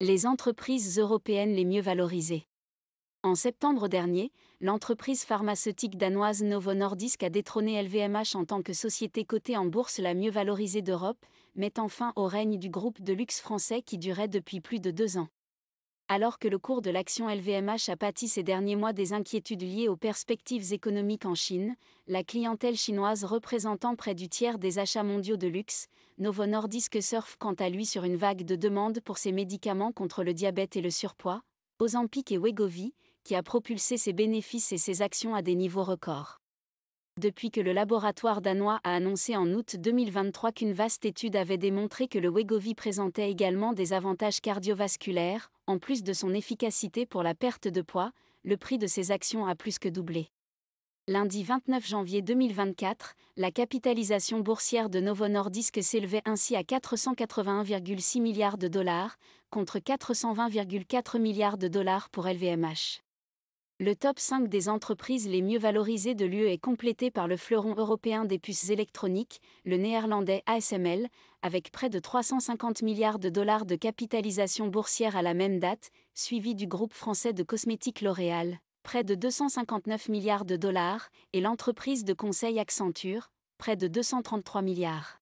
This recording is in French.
Les entreprises européennes les mieux valorisées. En septembre dernier, l'entreprise pharmaceutique danoise Novo Nordisk a détrôné LVMH en tant que société cotée en bourse la mieux valorisée d'Europe, mettant fin au règne du groupe de luxe français qui durait depuis plus de deux ans alors que le cours de l'action LVMH a pâti ces derniers mois des inquiétudes liées aux perspectives économiques en Chine, la clientèle chinoise représentant près du tiers des achats mondiaux de luxe, Novo Nordisk surfe quant à lui sur une vague de demandes pour ses médicaments contre le diabète et le surpoids, Ozempic et Wegovy, qui a propulsé ses bénéfices et ses actions à des niveaux records depuis que le laboratoire danois a annoncé en août 2023 qu'une vaste étude avait démontré que le Wegovy présentait également des avantages cardiovasculaires, en plus de son efficacité pour la perte de poids, le prix de ses actions a plus que doublé. Lundi 29 janvier 2024, la capitalisation boursière de Novo Nordisk s'élevait ainsi à 481,6 milliards de dollars, contre 420,4 milliards de dollars pour LVMH. Le top 5 des entreprises les mieux valorisées de l'UE est complété par le fleuron européen des puces électroniques, le néerlandais ASML, avec près de 350 milliards de dollars de capitalisation boursière à la même date, suivi du groupe français de cosmétiques L'Oréal, près de 259 milliards de dollars, et l'entreprise de conseil Accenture, près de 233 milliards.